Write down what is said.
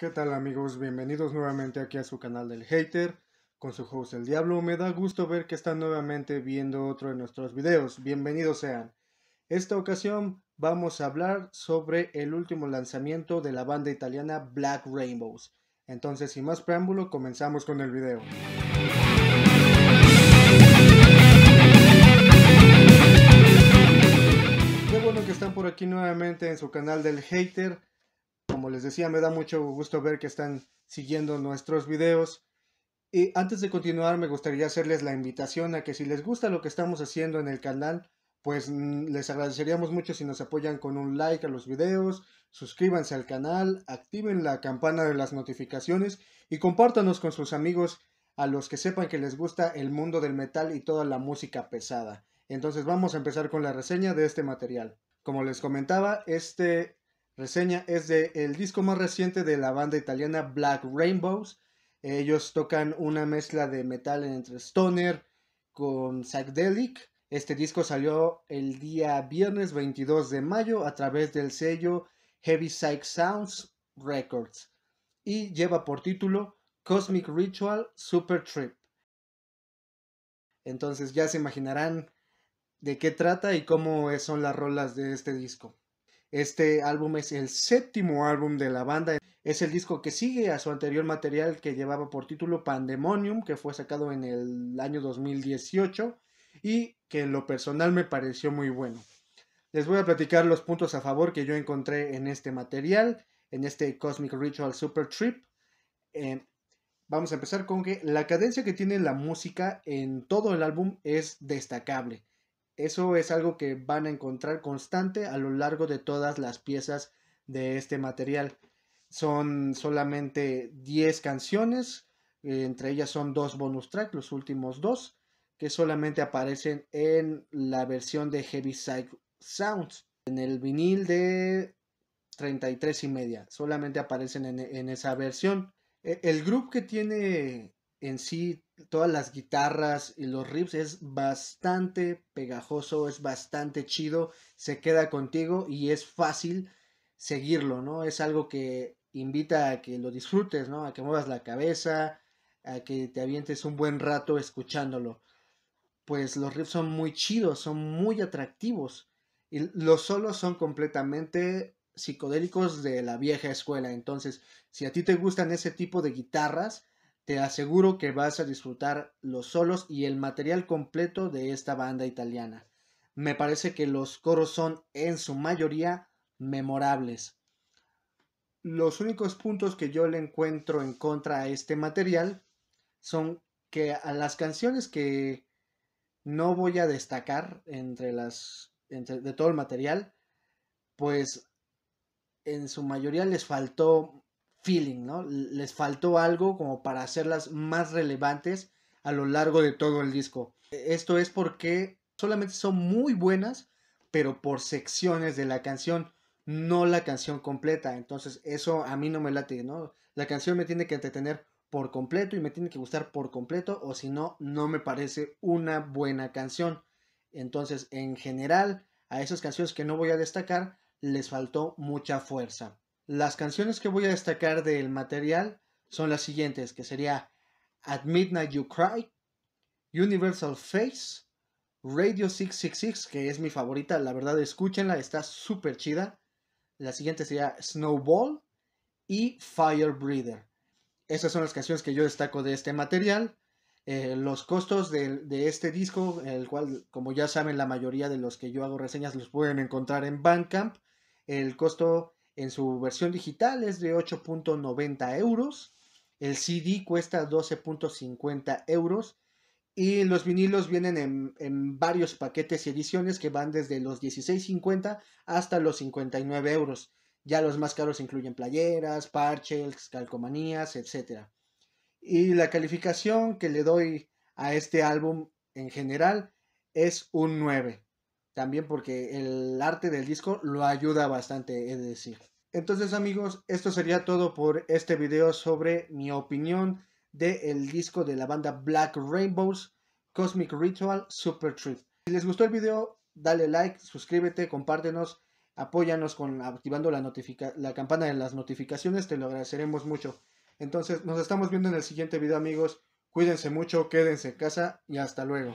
¿Qué tal amigos? Bienvenidos nuevamente aquí a su canal del Hater con su host El Diablo. Me da gusto ver que están nuevamente viendo otro de nuestros videos. Bienvenidos sean. Esta ocasión vamos a hablar sobre el último lanzamiento de la banda italiana Black Rainbows. Entonces, sin más preámbulo, comenzamos con el video. Qué bueno que están por aquí nuevamente en su canal del Hater. Como les decía, me da mucho gusto ver que están siguiendo nuestros videos. Y antes de continuar, me gustaría hacerles la invitación a que si les gusta lo que estamos haciendo en el canal, pues mm, les agradeceríamos mucho si nos apoyan con un like a los videos, suscríbanse al canal, activen la campana de las notificaciones y compártanos con sus amigos a los que sepan que les gusta el mundo del metal y toda la música pesada. Entonces vamos a empezar con la reseña de este material. Como les comentaba, este reseña es de el disco más reciente de la banda italiana Black Rainbows. Ellos tocan una mezcla de metal entre stoner con psychedelic. Este disco salió el día viernes 22 de mayo a través del sello Heavy Psych Sounds Records y lleva por título Cosmic Ritual Super Trip. Entonces ya se imaginarán de qué trata y cómo son las rolas de este disco. Este álbum es el séptimo álbum de la banda. Es el disco que sigue a su anterior material que llevaba por título Pandemonium, que fue sacado en el año 2018 y que en lo personal me pareció muy bueno. Les voy a platicar los puntos a favor que yo encontré en este material, en este Cosmic Ritual Super Trip. vamos a empezar con que la cadencia que tiene la música en todo el álbum es destacable. Eso es algo que van a encontrar constante a lo largo de todas las piezas de este material. Son solamente 10 canciones, eh, entre ellas son dos bonus tracks, los últimos dos, que solamente aparecen en la versión de Heavy Side Sounds, en el vinil de 33 y media, solamente aparecen en esa versión. E, el grupo que tiene en sí todas las guitarras y los riffs es bastante pegajoso, es bastante chido, se queda contigo y es fácil seguirlo, ¿no? Es algo que invita a que lo disfrutes, ¿no? A que muevas la cabeza, a que te avientes un buen rato escuchándolo. Pues los riffs son muy chidos, son muy atractivos y los solos son completamente psicodélicos de la vieja escuela. Entonces, si a ti te gustan ese tipo de guitarras, te aseguro que vas a disfrutar los solos y el material completo de esta banda italiana. Me parece que los coros son en su mayoría memorables. Los únicos puntos que yo le encuentro en contra a este material son que a las canciones que no voy a destacar entre las entre, de todo el material, pues en su mayoría les faltó feeling, ¿no? Les faltó algo como para hacerlas más relevantes a lo largo de todo el disco. E-, esto es porque solamente son muy buenas, pero por secciones de la canción, no la canción completa. Entonces, eso a mí no me late, ¿no? La canción me tiene que entretener por completo y me tiene que gustar por completo, o si no, no me parece una buena canción. Entonces, en general, a esas canciones que no voy a destacar, les faltó mucha fuerza. Las canciones que voy a destacar del material son las siguientes, que sería At Midnight You Cry, Universal Face, Radio 666, que es mi favorita, la verdad escúchenla, está súper chida. La siguiente sería Snowball y Fire Breather. Esas son las canciones que yo destaco de este material. Eh, los costos de, de, este disco, el cual, como ya saben, la mayoría de los que yo hago reseñas los pueden encontrar en Bandcamp. El costo en su versión digital es de 8.90 euros. El CD cuesta 12.50 euros. Y los vinilos vienen en, varios paquetes y ediciones que van desde los 16.50 hasta los 59 euros. Ya los más caros incluyen playeras, parches, calcomanías, etc. Y la calificación que le doy a este álbum en general es un 9 también porque el arte del disco lo ayuda bastante, he de decir. Entonces amigos, esto sería todo por este video sobre mi opinión del disco de la banda Black Rainbows, Cosmic Ritual Super Trip. Si les gustó el video, dale like, suscríbete, compártenos, apóyanos con, activando la, notifica la campana de las notificaciones, te lo agradeceremos mucho. Entonces nos estamos viendo en el siguiente video amigos, cuídense mucho, quédense en casa y hasta luego.